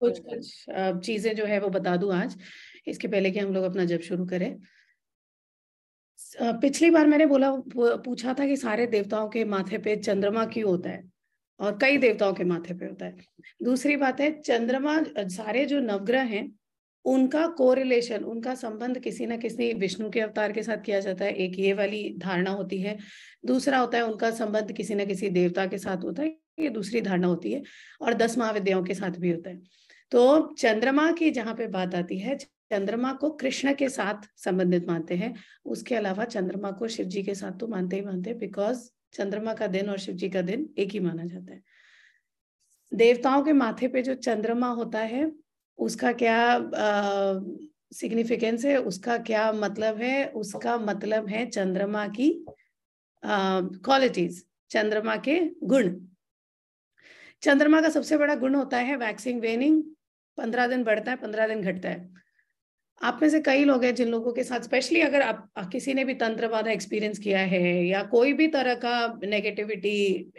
कुछ कुछ चीजें जो है वो बता दू आज इसके पहले कि हम लोग अपना जब शुरू करें पिछली बार मैंने बोला पूछा था कि सारे देवताओं के माथे पे चंद्रमा क्यों होता है और कई देवताओं के माथे पे होता है दूसरी बात है चंद्रमा सारे जो नवग्रह हैं उनका कोरिलेशन उनका संबंध किसी ना किसी विष्णु के अवतार के साथ किया जाता है एक ये वाली धारणा होती है दूसरा होता है उनका संबंध किसी ना किसी देवता के साथ होता है ये दूसरी धारणा होती है और दस महाविद्याओं के साथ भी होता है तो चंद्रमा की जहाँ पे बात आती है चंद्रमा को कृष्ण के साथ संबंधित मानते हैं उसके अलावा चंद्रमा को शिव जी के साथ तो मानते ही मानते हैं बिकॉज चंद्रमा का दिन और शिव जी का दिन एक ही माना जाता है देवताओं के माथे पे जो चंद्रमा होता है उसका क्या सिग्निफिकेंस है उसका क्या मतलब है उसका मतलब है चंद्रमा की क्वालिटीज चंद्रमा के गुण चंद्रमा का सबसे बड़ा गुण होता है वैक्सिंग वेनिंग पंद्रह दिन बढ़ता है पंद्रह दिन घटता है आप में से कई लोग हैं जिन लोगों के साथ स्पेशली अगर आप किसी ने भी तंत्र वादा एक्सपीरियंस किया है या कोई भी तरह का नेगेटिविटी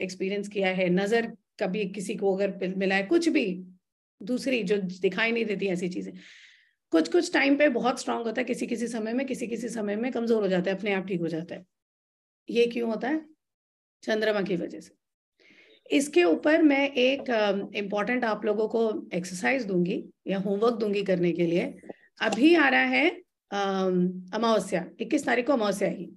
एक्सपीरियंस किया है नजर कभी किसी को अगर मिला है कुछ भी दूसरी जो दिखाई नहीं देती ऐसी चीजें कुछ कुछ टाइम पे बहुत स्ट्रांग होता है किसी किसी समय में किसी किसी समय में कमजोर हो जाता है अपने आप ठीक हो जाता है ये क्यों होता है चंद्रमा की वजह से इसके ऊपर मैं एक इम्पॉर्टेंट आप लोगों को एक्सरसाइज दूंगी या होमवर्क दूंगी करने के लिए अभी आ रहा है अमावस्या इक्कीस तारीख को अमावस्या ही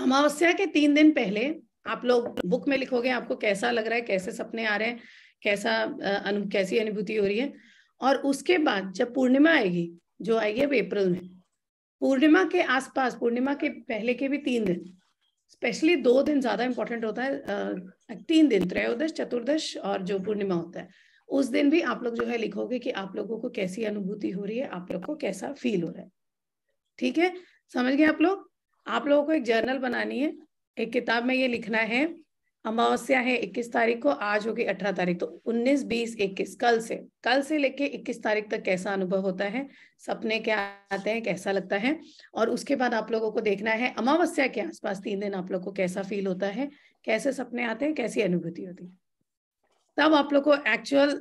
अमावस्या के तीन दिन पहले आप लोग बुक में लिखोगे आपको कैसा लग रहा है कैसे सपने आ रहे हैं कैसा अनु कैसी अनुभूति हो रही है और उसके बाद जब पूर्णिमा आएगी जो आएगी अब अप्रैल में पूर्णिमा के आसपास पूर्णिमा के पहले के भी तीन दिन स्पेशली दो दिन ज्यादा इंपॉर्टेंट होता है तीन दिन त्रयोदश चतुर्दश और जो पूर्णिमा होता है उस दिन भी आप लोग जो है लिखोगे कि आप लोगों को कैसी अनुभूति हो रही है आप लोग को कैसा फील हो रहा है ठीक है समझ गए आप लोग आप लोगों को एक जर्नल बनानी है एक किताब में ये लिखना है अमावस्या है 21 तारीख को आज होगी 18 तारीख तो 19, 20, 21 कल से कल से लेके 21 तारीख तक कैसा अनुभव होता है सपने क्या आते हैं कैसा लगता है और उसके बाद आप लोगों को देखना है अमावस्या के आसपास तीन दिन आप लोग को कैसा फील होता है कैसे सपने आते हैं कैसी अनुभूति होती है तब आप लोग को एक्चुअल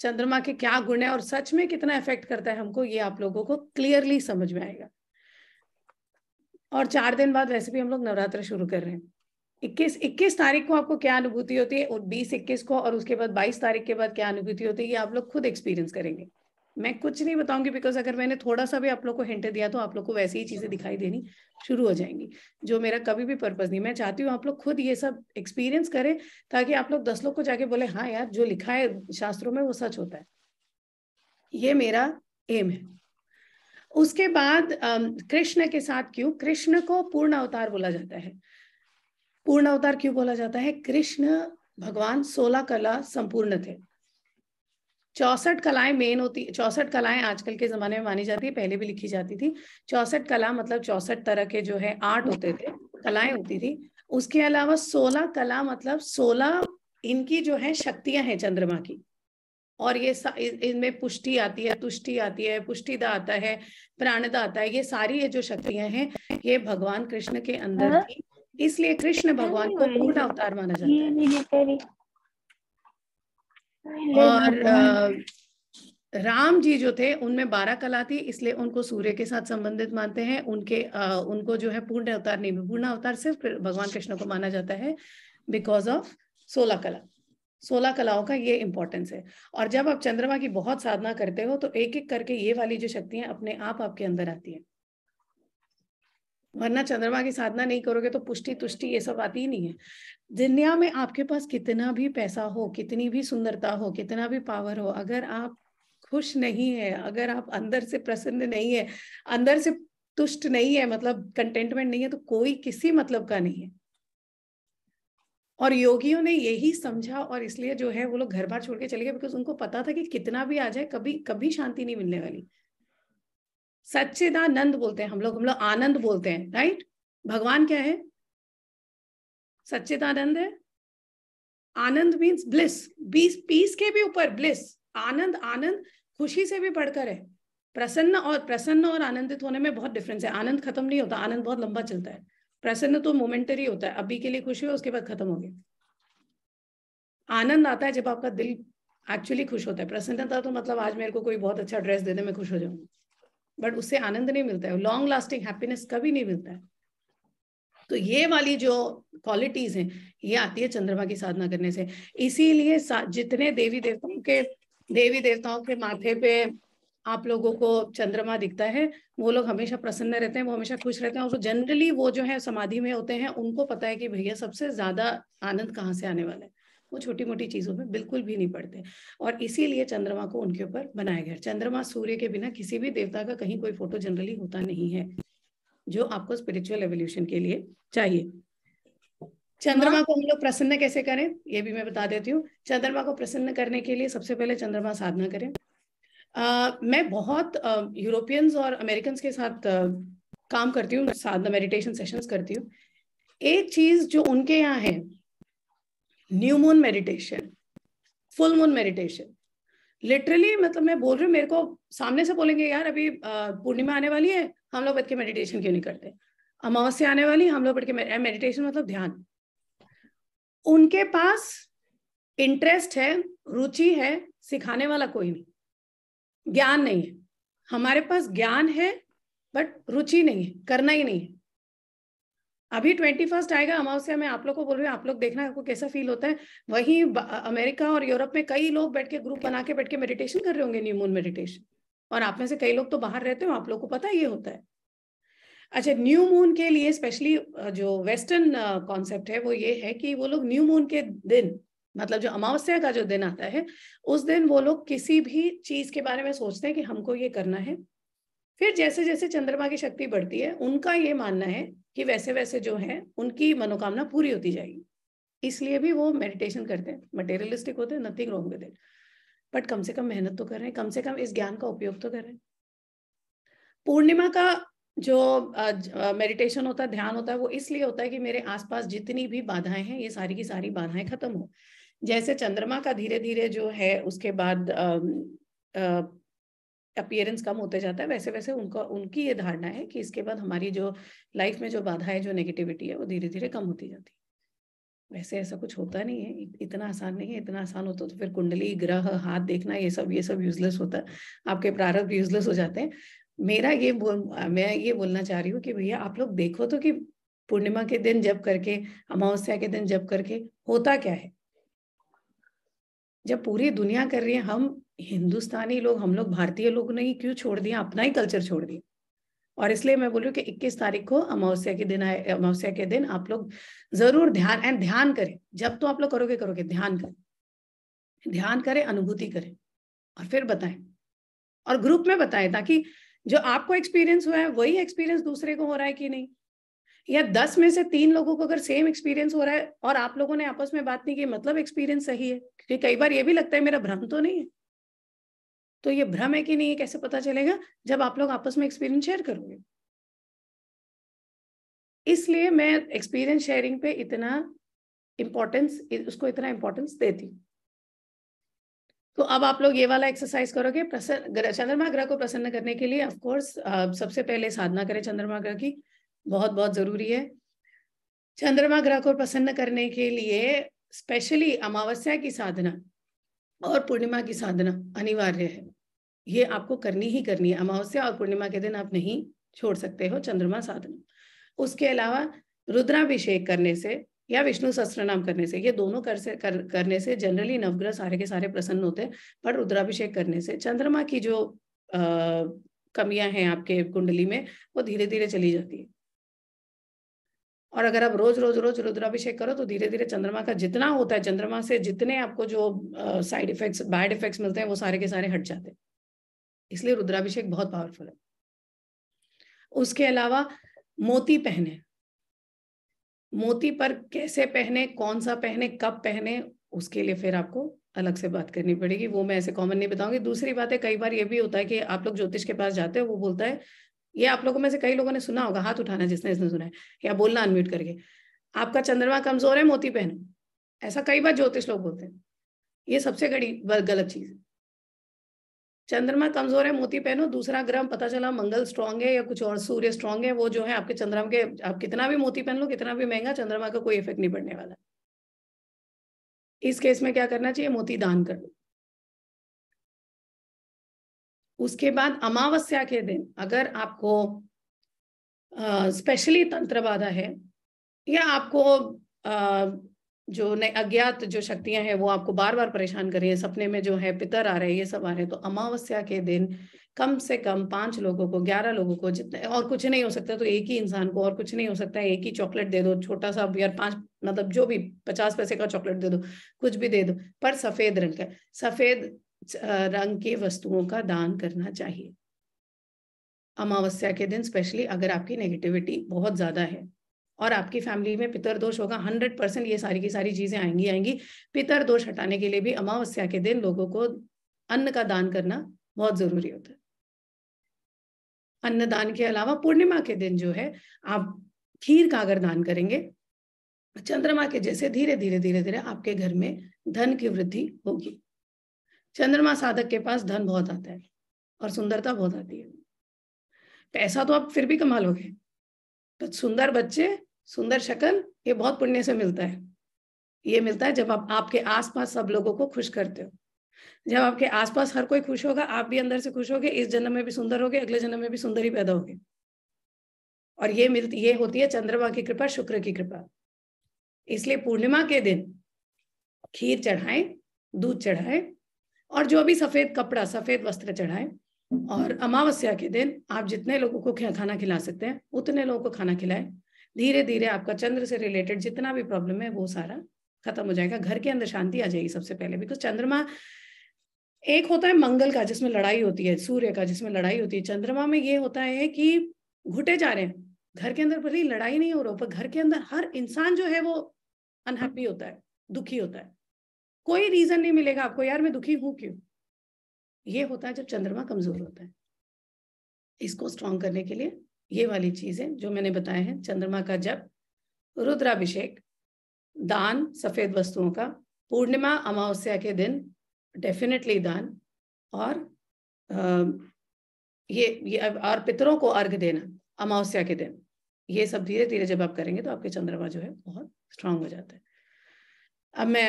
चंद्रमा के क्या गुण है और सच में कितना इफेक्ट करता है हमको ये आप लोगों को क्लियरली समझ में आएगा और चार दिन बाद वैसे भी हम लोग नवरात्र शुरू कर रहे हैं इक्कीस इक्कीस तारीख को आपको क्या अनुभूति होती है और बीस इक्कीस को और उसके बाद बाईस तारीख के बाद क्या अनुभूति होती है ये आप लोग खुद एक्सपीरियंस करेंगे मैं कुछ नहीं बताऊंगी बिकॉज अगर मैंने थोड़ा सा भी आप लोग को हिंट दिया तो आप लोग को वैसी ही चीजें दिखाई देनी शुरू हो जाएंगी जो मेरा कभी भी पर्पज नहीं मैं चाहती हूँ आप लोग खुद ये सब एक्सपीरियंस करें ताकि आप लोग दस लोग को जाके बोले हाँ यार जो लिखा है शास्त्रों में वो सच होता है ये मेरा एम है उसके बाद कृष्ण के साथ क्यों कृष्ण को पूर्ण अवतार बोला जाता है पूर्ण अवतार क्यों बोला जाता है कृष्ण भगवान सोलह कला संपूर्ण थे चौसठ कलाएं मेन होती चौसठ कलाएं आजकल के जमाने में मानी जाती है पहले भी लिखी जाती थी चौसठ कला मतलब चौसठ तरह के जो है आर्ट होते थे कलाएं होती थी उसके अलावा सोलह कला मतलब सोलह इनकी जो है शक्तियां हैं चंद्रमा की और ये इनमें पुष्टि आती है तुष्टि आती है पुष्टिदा आता है प्राणदा आता है ये सारी ये जो शक्तियां हैं ये भगवान कृष्ण के अंदर हाँ। थी इसलिए कृष्ण भगवान को पूर्ण अवतार माना जाता है और राम जी जो थे उनमें बारह कला थी इसलिए उनको सूर्य के साथ संबंधित मानते हैं उनके आ, उनको जो है पूर्ण अवतार नहीं पूर्ण अवतार सिर्फ भगवान कृष्ण को माना जाता है बिकॉज ऑफ सोलह कला सोलह कलाओं का ये इंपॉर्टेंस है और जब आप चंद्रमा की बहुत साधना करते हो तो एक एक करके ये वाली जो शक्तियां अपने आप आपके अंदर आती है वरना चंद्रमा की साधना नहीं करोगे तो पुष्टि तुष्टि ये सब आती ही नहीं है दुनिया में आपके पास कितना भी पैसा हो कितनी भी सुंदरता हो कितना भी पावर हो अगर आप खुश नहीं है अगर आप अंदर से प्रसन्न नहीं है अंदर से तुष्ट नहीं है मतलब कंटेंटमेंट नहीं है तो कोई किसी मतलब का नहीं है और योगियों ने यही समझा और इसलिए जो है वो लोग घर बार छोड़ के चले गए बिकॉज उनको पता था कि कितना भी आ जाए कभी कभी शांति नहीं मिलने वाली सच्चिदानंद बोलते हैं हम लोग हम लोग आनंद बोलते हैं राइट भगवान क्या है सच्चिदानंद है आनंद मीन्स ब्लिस बीस पीस के भी ऊपर ब्लिस आनंद आनंद खुशी से भी बढ़कर है प्रसन्न और प्रसन्न और आनंदित होने में बहुत डिफरेंस है आनंद खत्म नहीं होता आनंद बहुत लंबा चलता है प्रसन्न तो मोमेंटरी होता है अभी के लिए खुशी हो उसके बाद खत्म हो गया आनंद आता है जब आपका दिल एक्चुअली खुश होता है प्रसन्नता तो मतलब आज मेरे को कोई बहुत अच्छा ड्रेस दे दे मैं खुश हो जाऊंगी बट उससे आनंद नहीं मिलता है लॉन्ग लास्टिंग हैप्पीनेस कभी नहीं मिलता है तो ये वाली जो क्वालिटीज हैं ये आती है चंद्रमा की साधना करने से इसीलिए जितने देवी देवताओं के देवी देवताओं के माथे पे आप लोगों को चंद्रमा दिखता है वो लोग हमेशा प्रसन्न रहते हैं वो हमेशा खुश रहते हैं और जनरली वो जो है समाधि में होते हैं उनको पता है कि भैया सबसे ज्यादा आनंद कहाँ से आने वाला है वो छोटी मोटी चीज़ों में बिल्कुल भी नहीं पड़ते और इसीलिए चंद्रमा को उनके ऊपर बनाया गया चंद्रमा सूर्य के बिना किसी भी देवता का कहीं कोई फोटो जनरली होता नहीं है जो आपको स्पिरिचुअल एवोल्यूशन के लिए चाहिए चंद्रमा को हम लोग प्रसन्न कैसे करें ये भी मैं बता देती हूँ चंद्रमा को प्रसन्न करने के लिए सबसे पहले चंद्रमा साधना करें Uh, मैं बहुत यूरोपियंस uh, और अमेरिकन के साथ uh, काम करती हूँ साधना मेडिटेशन सेशंस करती हूँ एक चीज जो उनके यहाँ है new moon meditation full moon meditation literally मतलब मैं बोल रही हूँ मेरे को सामने से बोलेंगे यार अभी पूर्णिमा आने वाली है हम लोग बैठ के मेडिटेशन क्यों नहीं करते अमावस्या आने वाली हम लोग बैठ के मेडिटेशन मतलब ध्यान उनके पास इंटरेस्ट है रुचि है सिखाने वाला कोई नहीं ज्ञान नहीं है हमारे पास ज्ञान है बट रुचि नहीं है करना ही नहीं है अभी ट्वेंटी फर्स्ट आएगा अमावस्या में आप लोग को बोल रहे हैं आप लोग देखना आपको कैसा फील होता है वहीं अमेरिका और यूरोप में कई लोग बैठ के ग्रुप बना के बैठ के मेडिटेशन कर रहे होंगे न्यू मून मेडिटेशन और आप में से कई लोग तो बाहर रहते हो आप लोग को पता ये होता है अच्छा न्यू मून के लिए स्पेशली जो वेस्टर्न कॉन्सेप्ट है वो ये है कि वो लोग न्यू मून के दिन मतलब जो अमावस्या का जो दिन आता है उस दिन वो लोग किसी भी चीज के बारे में सोचते हैं कि हमको ये करना है फिर जैसे जैसे चंद्रमा की शक्ति बढ़ती है उनका ये मानना है कि वैसे वैसे जो है उनकी मनोकामना पूरी होती जाएगी इसलिए भी वो मेडिटेशन करते हैं मटेरियलिस्टिक होते हैं nothing wrong with it but कम से कम मेहनत तो कर रहे हैं कम से कम इस ज्ञान का उपयोग तो कर रहे हैं पूर्णिमा का जो मेडिटेशन होता है ध्यान होता है वो इसलिए होता है कि मेरे आसपास जितनी भी बाधाएं हैं ये सारी की सारी बाधाएं खत्म हो जैसे चंद्रमा का धीरे धीरे जो है उसके बाद आ, आ, अपियरेंस कम होते जाता है वैसे वैसे उनका उनकी ये धारणा है कि इसके बाद हमारी जो लाइफ में जो बाधाएं जो नेगेटिविटी है वो धीरे धीरे कम होती जाती है वैसे ऐसा कुछ होता नहीं है इतना आसान नहीं है इतना आसान होता तो फिर कुंडली ग्रह हाथ देखना ये सब ये सब यूजलेस होता है आपके प्रारंभ यूजलेस हो जाते हैं मेरा ये बोल मैं ये बोलना चाह रही हूँ कि भैया आप लोग देखो तो कि पूर्णिमा के दिन जब करके अमावस्या के दिन जब करके होता क्या है जब पूरी दुनिया कर रही है हम हिंदुस्तानी लोग हम लोग भारतीय लोग ने क्यों छोड़ दिया अपना ही कल्चर छोड़ दिया और इसलिए मैं बोलूँ कि 21 तारीख को अमावस्या के दिन आए अमावस्या के दिन आप लोग जरूर ध्यान एंड ध्यान करें जब तो आप लोग करोगे करोगे ध्यान करें ध्यान करें अनुभूति करें और फिर बताएं और ग्रुप में बताएं ताकि जो आपको एक्सपीरियंस हुआ है वही एक्सपीरियंस दूसरे को हो रहा है कि नहीं या दस में से तीन लोगों को अगर सेम एक्सपीरियंस हो रहा है और आप लोगों ने आपस में बात नहीं की मतलब एक्सपीरियंस सही है क्योंकि कई बार ये भी लगता है मेरा भ्रम तो नहीं है तो ये भ्रम है कि नहीं है कैसे पता चलेगा जब आप लोग आपस में एक्सपीरियंस शेयर करोगे इसलिए मैं एक्सपीरियंस शेयरिंग पे इतना इंपॉर्टेंस उसको इतना इंपॉर्टेंस देती तो अब आप लोग ये वाला एक्सरसाइज करोगे प्रसन्न चंद्रमा ग्रह को प्रसन्न करने के लिए ऑफकोर्स सबसे पहले साधना करें चंद्रमा ग्रह की बहुत बहुत जरूरी है चंद्रमा ग्रह को प्रसन्न करने के लिए स्पेशली अमावस्या की साधना और पूर्णिमा की साधना अनिवार्य है ये आपको करनी ही करनी है अमावस्या और पूर्णिमा के दिन आप नहीं छोड़ सकते हो चंद्रमा साधना उसके अलावा रुद्राभिषेक करने से या विष्णु सहस्त्र नाम करने से ये दोनों कर से कर, करने से जनरली नवग्रह सारे के सारे प्रसन्न होते हैं पर रुद्राभिषेक करने से चंद्रमा की जो कमियां हैं आपके कुंडली में वो धीरे धीरे चली जाती है और अगर आप रोज रोज रोज रुद्राभिषेक करो तो धीरे धीरे चंद्रमा का जितना होता है चंद्रमा से जितने आपको जो साइड इफेक्ट्स बैड इफेक्ट्स मिलते हैं वो सारे के सारे हट जाते हैं इसलिए रुद्राभिषेक बहुत पावरफुल है उसके अलावा मोती पहने मोती पर कैसे पहने कौन सा पहने कब पहने उसके लिए फिर आपको अलग से बात करनी पड़ेगी वो मैं ऐसे कॉमन नहीं बताऊंगी दूसरी बात है कई बार ये भी होता है कि आप लोग ज्योतिष के पास जाते हो वो बोलता है ये आप लोगों में से कई लोगों ने सुना होगा हाथ उठाना जिसने इसने सुना है या बोलना अनम्यूट करके आपका चंद्रमा कमजोर है मोती पहनो ऐसा कई बार ज्योतिष लोग बोलते हैं ये सबसे गड़ी गलत चीज है चंद्रमा कमजोर है मोती पहनो दूसरा ग्रह पता चला मंगल स्ट्रांग है या कुछ और सूर्य स्ट्रांग है वो जो है आपके चंद्रमा के आप कितना भी मोती पहन लो कितना भी महंगा चंद्रमा का कोई इफेक्ट नहीं पड़ने वाला इस केस में क्या करना चाहिए मोती दान कर दो उसके बाद अमावस्या के दिन अगर आपको स्पेशली तंत्र बाधा है या आपको जो अज्ञात जो शक्तियां हैं वो आपको बार बार परेशान कर रही है सपने में जो है पितर आ रहे हैं ये सब आ रहे हैं तो अमावस्या के दिन कम से कम पांच लोगों को ग्यारह लोगों को जितने और कुछ नहीं हो सकता तो एक ही इंसान को और कुछ नहीं हो सकता है एक ही चॉकलेट दे दो छोटा सा यार पांच मतलब जो भी पचास पैसे का चॉकलेट दे दो कुछ भी दे दो पर सफेद रंग का सफेद रंग की वस्तुओं का दान करना चाहिए अमावस्या के दिन स्पेशली अगर आपकी नेगेटिविटी बहुत ज्यादा है और आपकी फैमिली में पितर दोष होगा हंड्रेड परसेंट ये सारी की सारी चीजें आएंगी आएंगी पितर दोष हटाने के लिए भी अमावस्या के दिन लोगों को अन्न का दान करना बहुत जरूरी होता है अन्न दान के अलावा पूर्णिमा के दिन जो है आप खीर का अगर दान करेंगे चंद्रमा के जैसे धीरे धीरे धीरे धीरे आपके घर में धन की वृद्धि होगी चंद्रमा साधक के पास धन बहुत आता है और सुंदरता बहुत आती है पैसा तो आप फिर भी कमा लोगे तो सुंदर बच्चे सुंदर शक्ल ये बहुत पुण्य से मिलता है ये मिलता है जब आप आपके आसपास सब लोगों को खुश करते हो जब आपके आसपास हर कोई खुश होगा आप भी अंदर से खुश होगे इस जन्म में भी सुंदर होगे अगले जन्म में भी सुंदर ही पैदा होगे और ये मिलती ये होती है चंद्रमा की कृपा शुक्र की कृपा इसलिए पूर्णिमा के दिन खीर चढ़ाएं दूध चढ़ाएं और जो भी सफेद कपड़ा सफेद वस्त्र चढ़ाएं और अमावस्या के दिन आप जितने लोगों को खाना खिला सकते हैं उतने लोगों को खाना खिलाएं धीरे धीरे आपका चंद्र से रिलेटेड जितना भी प्रॉब्लम है वो सारा खत्म हो जाएगा घर के अंदर शांति आ जाएगी सबसे पहले बिकॉज चंद्रमा एक होता है मंगल का जिसमें लड़ाई होती है सूर्य का जिसमें लड़ाई होती है चंद्रमा में ये होता है कि घुटे जा रहे हैं घर के अंदर भले लड़ाई नहीं हो रहा पर घर के अंदर हर इंसान जो है वो अनहैप्पी होता है दुखी होता है कोई रीजन नहीं मिलेगा आपको यार मैं दुखी हूं क्यों ये होता है जब चंद्रमा कमजोर होता है इसको स्ट्रांग करने के लिए ये वाली चीजें जो मैंने बताया है चंद्रमा का जप रुद्राभिषेक दान सफेद वस्तुओं का पूर्णिमा अमावस्या के दिन डेफिनेटली दान और आ, ये ये और पितरों को अर्घ देना अमावस्या के दिन ये सब धीरे धीरे जब आप करेंगे तो आपके चंद्रमा जो है बहुत स्ट्रांग हो जाता है अब मैं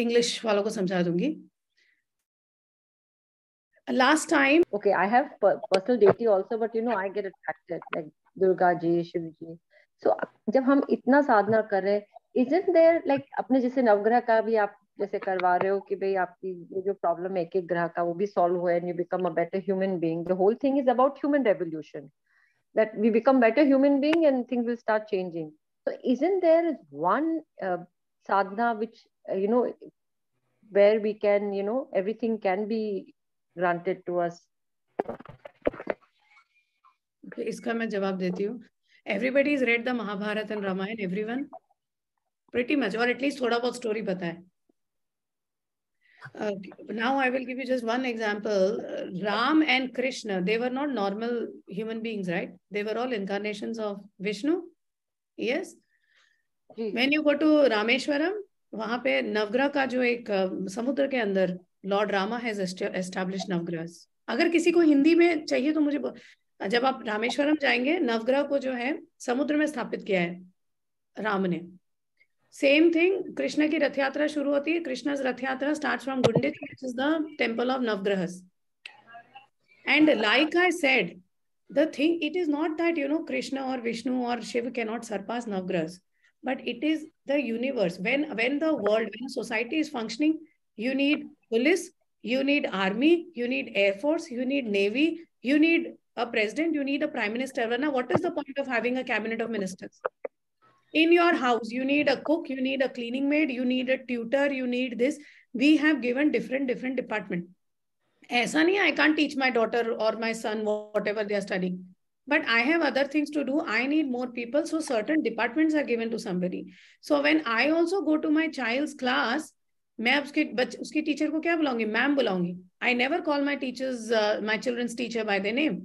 इंग्लिश वालों को समझा दूंगी last time okay i have personal deity also but you know i get attracted like durga ji shiv ji so jab hum itna Sadhana kar rahe isn't there like apne jaise अपने ka bhi aap जैसे करवा रहे हो कि भाई आपकी ये जो प्रॉब्लम है एक एक ग्रह का वो भी सॉल्व हुआ and you become a better human being the whole thing is about human revolution that we become better human being and things will start changing so is in there one sadhana which you know where we can you know everything can be granted to us okay iska main jawab deti hu everybody has read the mahabharat and ramayan everyone pretty much or at least thoda bahut story pata hai Uh, now I will give you just one example. uh, Ram and Krishna, they were not normal human beings, right? They were all incarnations of Vishnu. Yes. When you go to Rameshwaram, वहां पे नवग्रह का जो एक समुद्र के अंदर Lord Rama has establish नवग्रह अगर किसी को हिंदी में चाहिए तो मुझे जब आप रामेश्वरम जाएंगे नवग्रह को जो है समुद्र में स्थापित किया है राम ने सेम थिंग कृष्ण की रथ यात्रा शुरू होती है Krishna Rath Yatra start from Gundit which is the temple of Navagraha and like I said the thing it is not that you know Krishna और विष्णु और Shiva cannot surpass Navagraha but it is the universe when when the world society is functioning you need police, you need army, you need air force, you need navy, you need a president, you need a prime minister. Now, what is the point of having a cabinet of ministers? In your house, you need a cook, you need a cleaning maid, you need a tutor, you need this. We have given different, different department. ऐसा नहीं आई can't teach my daughter or my son whatever they are studying but i have other things to do i need more people so certain departments are given to somebody so when i also go to my child's class मैं उसके बच, उसके teacher को क्या बुलाऊंगी ma'am बुलाऊंगी I never call my teachers my children's teacher by the name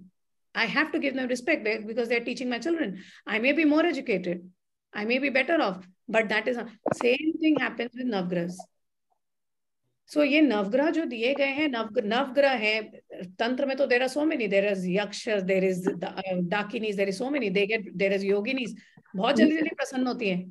I have to give respect because they are teaching my children. I may be more educated I may be better off but that is same thing happens with सो ये नवग्रह जो दिए गए हैं नव नवग्रह है तंत्र में तो there are so many there is yaksha there is dakinis there is so many there is yoginis बहुत जल्दी जल्दी प्रसन्न होती है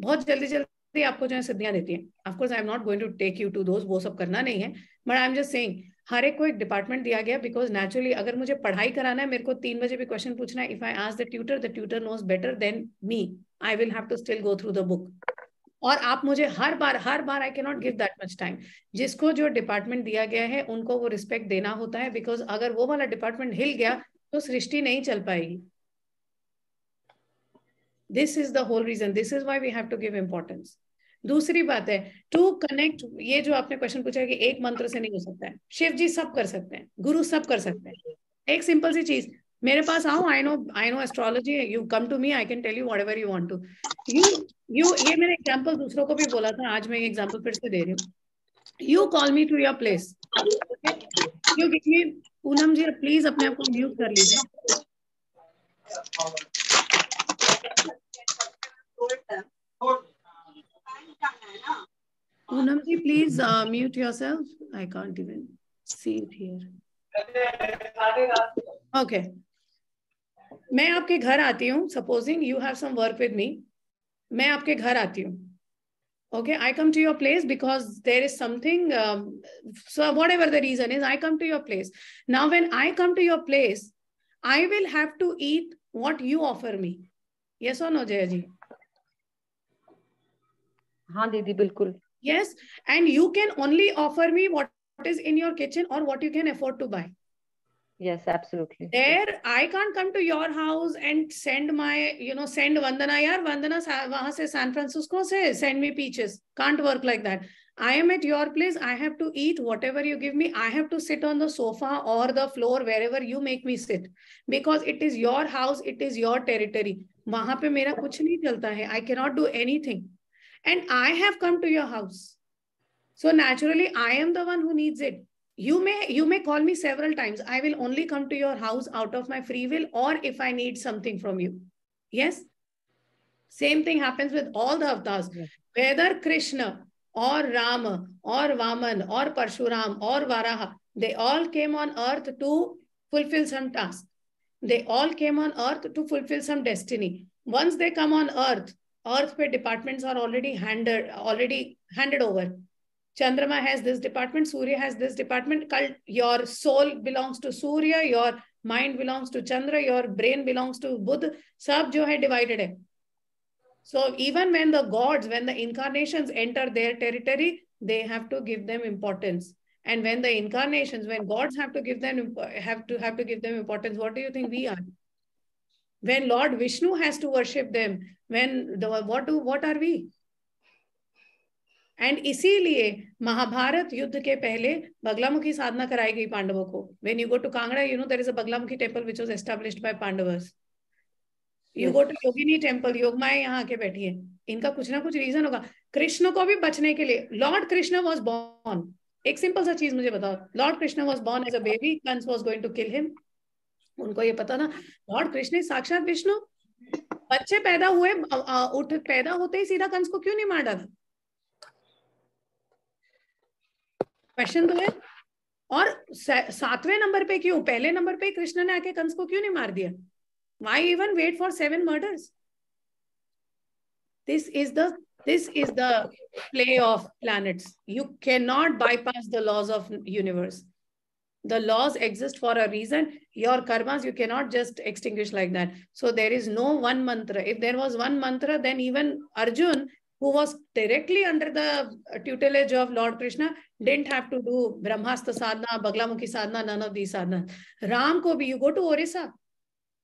बहुत जल्दी जल्दी भी आपको जो है सिद्धियां देती है of course I am not going to take you to those वो सब करना नहीं है but I am just saying हर एक को एक डिपार्टमेंट दिया गया बिकॉज नेचुरली अगर मुझे पढ़ाई कराना है मेरे को तीन बजे भी क्वेश्चन पूछना है if I ask the tutor the tutor knows better than me I will have to still go through the book और आप मुझे हर बार हर बार I can not give that much time जिसको जो डिपार्टमेंट दिया गया है उनको वो रिस्पेक्ट देना होता है बिकॉज अगर वो वाला डिपार्टमेंट हिल गया तो सृष्टि नहीं चल पाएगी this is the whole reason this is why we have to give importance दूसरी बात है टू कनेक्ट ये जो आपने क्वेश्चन पूछा है कि एक मंत्र से नहीं हो सकता है शिव जी सब कर सकते हैं गुरु सब कर सकते हैं एक सिंपल सी चीज मेरे पास आओ I know I know astrology you come to me I can tell you whatever you want to you you ये मैंने एग्जाम्पल दूसरों को भी बोला था आज मैं ये एग्जाम्पल फिर से दे रही हूँ you call me to your place you give me Poonam ji please अपने आप को म्यूट कर लीजिए Poonam ji please mute yourself I can't even see it here okay मैं आपके घर आती हूँ supposing you have some work with me मैं आपके घर आती हूँ okay I come to your place because there is something whatever the reason is I come to your place now when I come to your place I will have to eat what you offer me yes on no Jaya ji हाँ दीदी बिल्कुल yes and you can only offer me what is in your kitchen और what you can afford to buy yes absolutely there i can't come to your house and send my you know send vandana Yar, vandana वहाँ से san francisco से send me peaches can't work like that i am at your place i have to eat whatever you give me i have to sit on the sofa or the floor wherever you make me sit because it is your house it is your territory वहाँ पे मेरा कुछ नहीं चलता है. i cannot do anything and I have come to your house. So naturally, I am the one who needs it. You may you may call me several times. I will only come to your house out of my free will or if I need something from you. Yes. Same thing happens with all the avatars. Whether Krishna or Rama or Vaman or Parshuram or Varaha, they all came on earth to fulfill some task. They all came on earth to fulfill some destiny. Once they come on earth, earthquake departments are already handed already handed over. Chandrama has this department, Surya has this department. Cult, your soul belongs to Surya, your mind belongs to Chandra, your brain belongs to Buddha. Sab jo hai divided hai. So even when the gods, when the incarnations enter their territory, they have to give them importance. And when the incarnations, when gods have to give them have to have to give them importance, what do you think we are? when Lord Vishnu has to worship them, when the, what do what are we? And इसीलिए महाभारत युद्ध के पहले बगलामुखी साधना कराई गई पांडवों को when you go to Kangra you know there is a Baglamukhi temple which was established by Pandavas you go to Yogini temple Yogmaya यहाँ आके बैठी है इनका कुछ ना कुछ रीजन होगा कृष्ण को भी बचने के लिए लॉर्ड कृष्ण वॉज बॉर्न एक सिंपल सा चीज मुझे बताओ Lord Krishna was born as a baby Kansa was going to kill him उनको ये पता ना लॉर्ड कृष्ण साक्षात विष्णु बच्चे पैदा हुए उठ पैदा होते ही सीधा कंस को क्यों नहीं मार डाला क्वेश्चन तो है और सातवें नंबर पे क्यों पहले नंबर पे कृष्ण ने आके कंस को क्यों नहीं मार दिया why even wait for seven murders this is the is the play of planets you can not bypass the laws of universe the laws exist for a reason your karmas you cannot just extinguish like that so there is no one mantra if there was one mantra then even arjun who was directly under the tutelage of Lord Krishna, didn't have to do brahmastra sadhana, Baglamukhi sadhana, none of these sadhana. ram ko bhi you go to orissa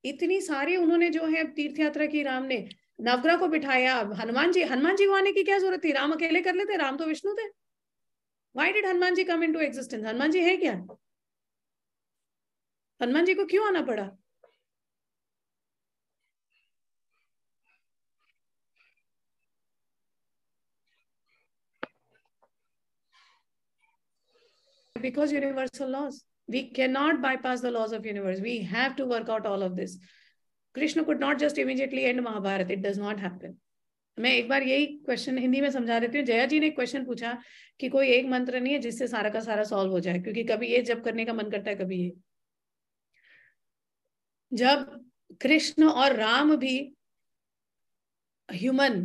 itni sari unhone jo hai teerth yatra ki ram ne navgra ko bithaya hanuman ji hanuman ji को आने की क्या जरूरत थी राम अकेले कर लेते राम तो विष्णु थे why did Hanuman ji come into existence Hanuman ji है हनुमान जी को क्यों आना पड़ा because universal laws we can not bypass the laws of universe we have to work out all of this Krishna could not just immediately end Mahabharat it does not happen मैं एक बार यही question Hindi में समझा देती हूँ जया जी ने एक क्वेश्चन पूछा कि कोई एक मंत्र नहीं है जिससे सारा का सारा सॉल्व हो जाए क्योंकि कभी ये जब करने का मन करता है कभी ये जब कृष्ण और राम भी ह्यूमन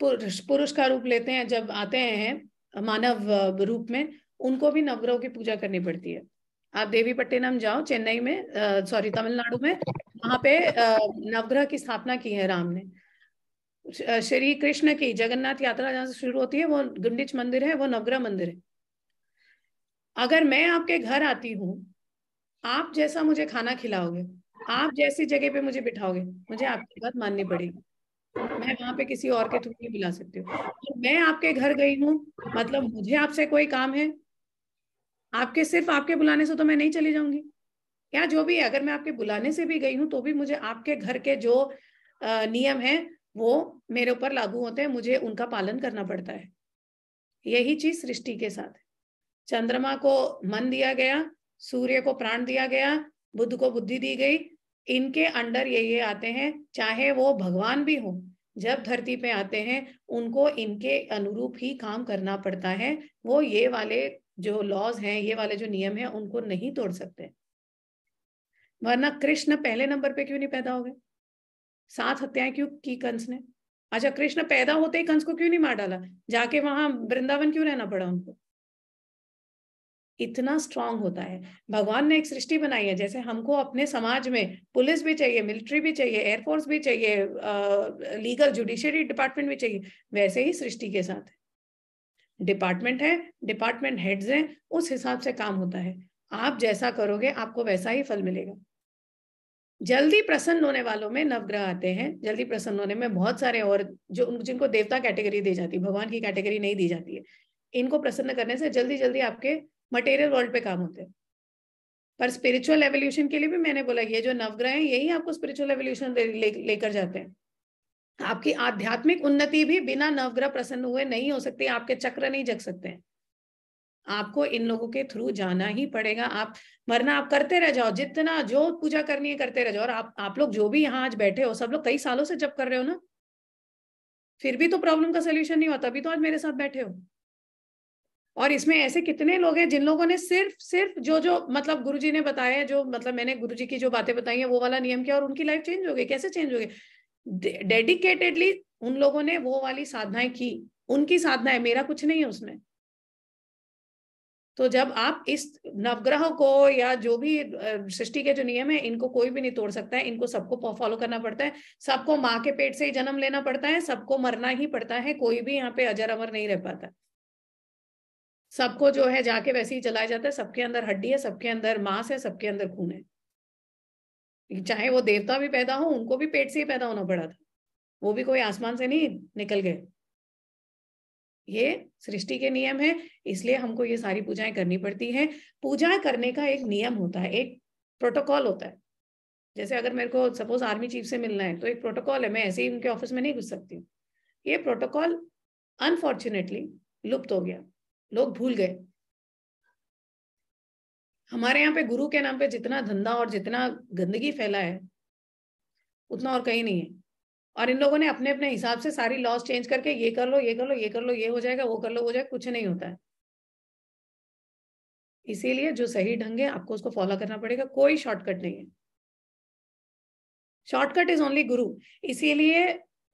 पुरुष पुरुष का रूप लेते हैं जब आते हैं मानव रूप में उनको भी नवग्रह की पूजा करनी पड़ती है आप देवी पट्टिनम जाओ चेन्नई में सॉरी तमिलनाडु में वहां पे नवग्रह की स्थापना की है राम ने श्री कृष्ण की जगन्नाथ यात्रा जहां से शुरू होती है वो गुंडिच मंदिर है वो नवग्रह मंदिर है अगर मैं आपके घर आती हूँ आप जैसा मुझे खाना खिलाओगे आप जैसी जगह पे मुझे बिठाओगे मुझे आपकी बात माननी पड़ेगी मैं वहां पे किसी और के थ्रू नहीं बुला सकती हूँ तो मैं आपके घर गई हूँ मतलब मुझे आपसे कोई काम है आपके सिर्फ आपके बुलाने से तो मैं नहीं चली जाऊंगी या जो भी है अगर मैं आपके बुलाने से भी गई हूँ तो भी मुझे आपके घर के जो नियम है वो मेरे ऊपर लागू होते हैं मुझे उनका पालन करना पड़ता है यही चीज सृष्टि के साथ चंद्रमा को मन दिया गया सूर्य को प्राण दिया गया बुद्ध को बुद्धि दी गई इनके अंडर ये ये आते हैं चाहे वो भगवान भी हो जब धरती पे आते हैं उनको इनके अनुरूप ही काम करना पड़ता है वो ये वाले जो लॉज हैं ये वाले जो नियम है उनको नहीं तोड़ सकते वरना कृष्ण पहले नंबर पे क्यों नहीं पैदा हो गए सात हत्याएं क्यों की कंस ने अच्छा कृष्ण पैदा होते ही कंस को क्यों नहीं मार डाला जाके वहां वृंदावन क्यों रहना पड़ा उनको इतना स्ट्रांग होता है भगवान ने एक सृष्टि बनाई है जैसे हमको अपने समाज में पुलिस भी चाहिए मिलिट्री भी चाहिए एयरफोर्स भी चाहिए लीगल जुडिशियरी डिपार्टमेंट भी चाहिए वैसे ही सृष्टि के साथ डिपार्टमेंट है डिपार्टमेंट हेड्स हैं उस हिसाब से काम होता है आप जैसा करोगे आपको वैसा ही फल मिलेगा जल्दी प्रसन्न होने वालों में नवग्रह आते हैं जल्दी प्रसन्न होने में बहुत सारे और जो जिनको देवता कैटेगरी दी जाती है भगवान की कैटेगरी नहीं दी जाती है इनको प्रसन्न करने से जल्दी जल्दी आपके मटेरियल वर्ल्ड पे काम होते हैं पर स्पिरिचुअल एवोल्यूशन के लिए भी मैंने बोला ये जो नवग्रह हैं यही आपको स्पिरिचुअल एवोल्यूशन लेकर ले, ले जाते हैं आपकी आध्यात्मिक उन्नति भी बिना नवग्रह प्रसन्न हुए नहीं हो सकती आपके चक्र नहीं जग सकते हैं आपको इन लोगों के थ्रू जाना ही पड़ेगा आप वरना आप करते रह जाओ जितना जो पूजा करनी है करते रह जाओ और आप आप लोग जो भी यहाँ आज बैठे हो सब लोग कई सालों से जब कर रहे हो ना फिर भी तो प्रॉब्लम का सोल्यूशन नहीं होता अभी तो आज मेरे साथ बैठे हो और इसमें ऐसे कितने लोग हैं जिन लोगों ने सिर्फ सिर्फ जो जो मतलब गुरुजी ने बताया जो मतलब मैंने गुरुजी की जो बातें बताई है वो वाला नियम किया और उनकी लाइफ चेंज हो गई कैसे चेंज हो गई डेडिकेटेडली उन लोगों ने वो वाली साधनाएं की उनकी साधना है मेरा कुछ नहीं है उसमें तो जब आप इस नवग्रह को या जो भी सृष्टि के जो नियम है इनको कोई भी नहीं तोड़ सकता है इनको सबको फॉलो करना पड़ता है सबको माँ के पेट से ही जन्म लेना पड़ता है सबको मरना ही पड़ता है कोई भी यहाँ पे अजर अमर नहीं रह पाता सबको जो है जाके वैसे ही चलाया जाता है सबके अंदर हड्डी है सबके अंदर मांस है सबके अंदर खून है चाहे वो देवता भी पैदा हो उनको भी पेट से ही पैदा होना पड़ा था वो भी कोई आसमान से नहीं निकल गए ये सृष्टि के नियम है इसलिए हमको ये सारी पूजाएं करनी पड़ती है पूजा करने का एक नियम होता है एक प्रोटोकॉल होता है जैसे अगर मेरे को सपोज आर्मी चीफ से मिलना है तो एक प्रोटोकॉल है मैं ऐसे ही उनके ऑफिस में नहीं घुस सकती हूँ ये प्रोटोकॉल अनफॉर्चुनेटली लुप्त हो गया लोग भूल गए हमारे यहाँ पे गुरु के नाम पे जितना धंधा और जितना गंदगी फैला है उतना और कहीं नहीं है और इन लोगों ने अपने अपने हिसाब से सारी लॉस चेंज करके ये कर लो ये कर लो ये कर लो ये हो जाएगा वो कर लो हो जाएगा कुछ नहीं होता है इसीलिए जो सही ढंग है आपको उसको फॉलो करना पड़ेगा कोई शॉर्टकट नहीं है शॉर्टकट इज ओनली गुरु इसीलिए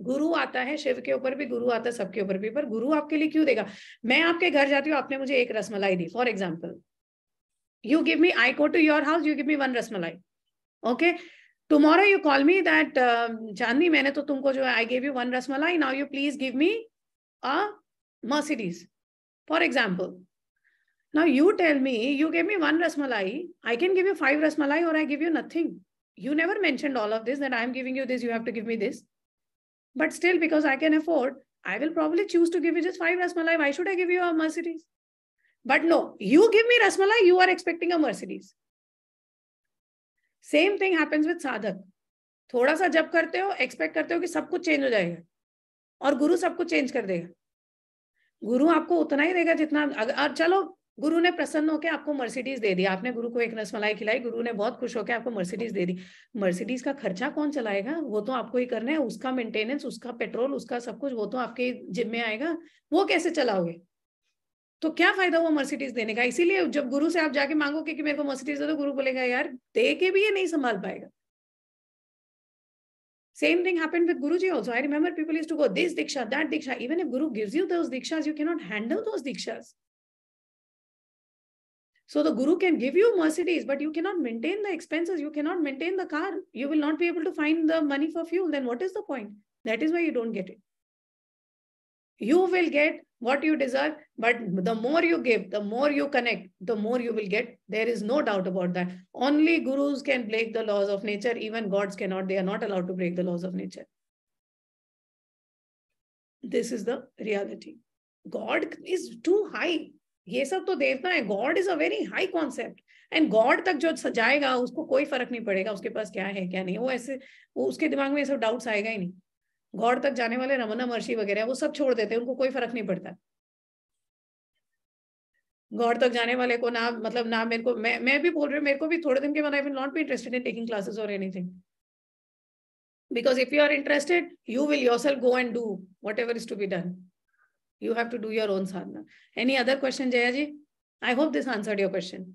गुरु आता है शिव के ऊपर भी गुरु आता है सबके ऊपर भी पर गुरु आपके लिए क्यों देगा मैं आपके घर जाती हूँ आपने मुझे एक रसमलाई दी for example you give me I go to your house you give me one rasmalai okay tomorrow you call me that Chandni मैंने तो तुमको जो है I gave you one rasmalai now you please give me a Mercedes for example now you tell me you gave me one rasmalai I can give you five rasmalai और I give you nothing you never mention all of this that I am giving you this you have to give me this But still, because I can afford, I will probably choose to give you just five Rasmalai. Why should I give you a Mercedes? But no, you give me Rasmalai, you are expecting a Mercedes. same thing happens with sadhak thoda sa जब karte ho expect karte ho ki sab kuch change ho jayega और गुरु सब कुछ change कर देगा गुरु आपको उतना ही देगा जितना अगर चलो गुरु ने प्रसन्न होकर आपको मर्सिडीज दे दी आपने गुरु को एक रसमलाई खिलाई गुरु ने बहुत खुश होकर आपको मर्सिडीज दे दी मर्सिडीज का खर्चा कौन चलाएगा वो तो आपको ही करना है उसका मेंटेनेंस उसका पेट्रोल उसका सब कुछ वो तो आपके जिम में आएगा वो कैसे चलाओगे तो क्या फायदा हुआ मर्सिडीज देने का इसीलिए जब गुरु से आप जाके मांगोगे कि मेरे को मर्सिडीज दे दो गुरु बोलेगा यार दे के भी ये नहीं संभाल पाएगा same Same thing happened with Guruji also. I remember people used to go this diksha, that diksha. Even if Guru gives you those dikshas, you cannot handle those diksha So the guru can give you Mercedes, but you cannot maintain the expenses. You cannot maintain the car. You will not be able to find the money for fuel. Then what is the point? That is why you don't get it. You will get what you deserve, but the more you give, the more you connect, the more you will get. There is no doubt about that. Only gurus can break the laws of nature. Even gods cannot. They are not allowed to break the laws of nature. This is the reality. God is too high. ये सब तो देवता है god is a very high concept and god तक जो सजाएगा उसको कोई फर्क नहीं पड़ेगा उसके पास क्या है क्या नहीं वो ऐसे वो उसके दिमाग में ये सब डाउट्स आएगा ही नहीं गॉड तक जाने वाले रमना महर्षि वगैरह वो सब छोड़ देते हैं उनको कोई फर्क नहीं पड़ता गॉड तक जाने वाले को ना मतलब ना मेरे को मैं मैं भी बोल रही हूँ मेरे को भी थोड़े दिन के बाद I not be interested in taking classes और anything because if you are interested you will yourself go and do whatever is to be done you have to do your own sadhana any other question jaya ji i hope this answered your question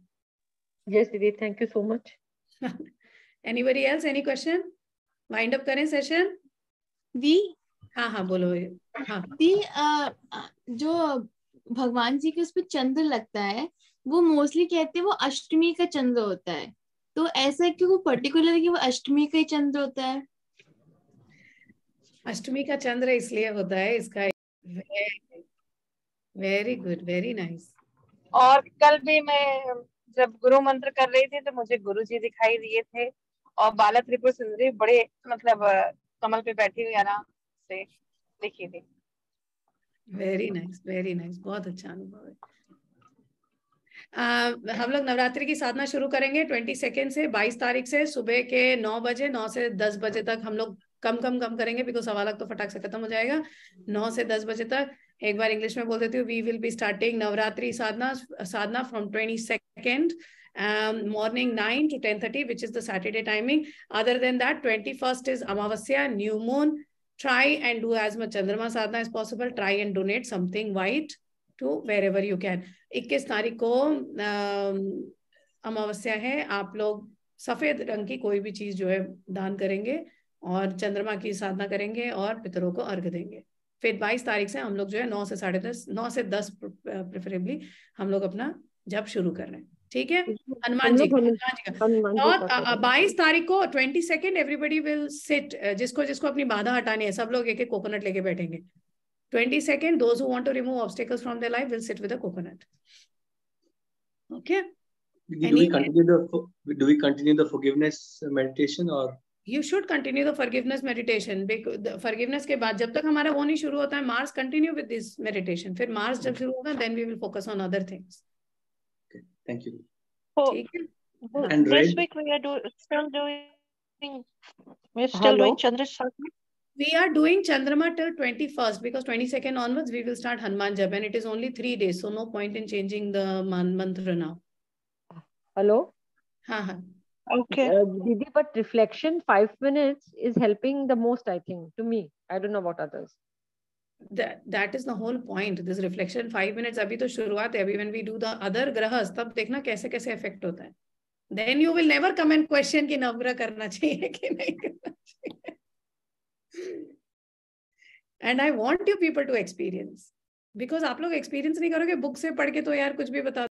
yes didi thank you so much anybody else any question wind up करें session we हाँ हाँ बोलो हाँ दी आ, जो भगवान जी के उस पर चंद्र लगता है वो मोस्टली कहते हैं वो अष्टमी का चंद्र होता है तो ऐसा क्यों वो पर्टिकुलर कि वो अष्टमी का ही चंद्र होता है अष्टमी का चंद्र इसलिए होता है इसका वेरी गुड वेरी नाइस और कल भी मैं जब गुरु मंत्र कर रही थी तो मुझे गुरु जी दिखाई दिए थे और बाला त्रिपुर सुंदरी बड़े मतलब कमल पे बैठी हुई आराम से दिखी थी वेरी नाइस वेरी नाइस बहुत अच्छा अनुभव है Uh, हम लोग नवरात्रि की साधना शुरू करेंगे ट्वेंटी सेकेंड से बाईस तारीख से सुबह के नौ बजे नौ से दस बजे तक हम लोग कम कम कम करेंगे बिकॉज सवाल तो फटाक से खत्म हो जाएगा नौ से दस बजे तक एक बार इंग्लिश में बोल देती हूँ we will be starting Navratri sadhana sadhana from twenty second morning nine to ten thirty which is the Saturday timing other than that twenty first is amavasya new moon try and do as much Chandrama sadhana is possible try and donate something white to wherever you can इक्कीस तारीख को अमावस्या um, है आप लोग सफेद रंग की कोई भी चीज जो है दान करेंगे और चंद्रमा की साधना करेंगे और पितरों को अर्घ देंगे फिर 22 तारीख से हम लोग जो है 9 से साढ़े दस नौ से दस प्रेफरेबली हम लोग अपना जब शुरू कर रहे हैं ठीक है हनुमान जी हनुमान जी और बाईस तारीख को twenty second everybody will sit जिसको जिसको अपनी बाधा हटानी है सब लोग एक एक कोकोनट लेके बैठेंगे twenty second those who want to remove obstacles from their life will sit with a coconut okay do we continue the do we continue the forgiveness meditation और you should continue the forgiveness meditation forgiveness के बाद जब तक हमारा वो नहीं शुरू होता है Mars continue with this meditation फिर मार्स जब शुरू होगा then we will focus on other things thank you ठीक है And this red? week we are do, still doing we're still Hello? We are doing Chandrama till 21st because 22nd onwards we will start Hanuman Jab and it is only three days so no point in changing the man mantra now. Hello. हाँ हाँ okay uh, didi but reflection 5 minutes is helping the most i think to me i don't know about others that that is the whole point this reflection 5 minutes abhi to shuruaat hai abhi when we do the other grahas tab dekhna kaise kaise effect hota hai then you will never come and question ki navgra karna chahiye ki nahi karna chahiye and i want you people to experience because आप लोग experience नहीं करोगे book से पढ़ के तो यार कुछ भी बता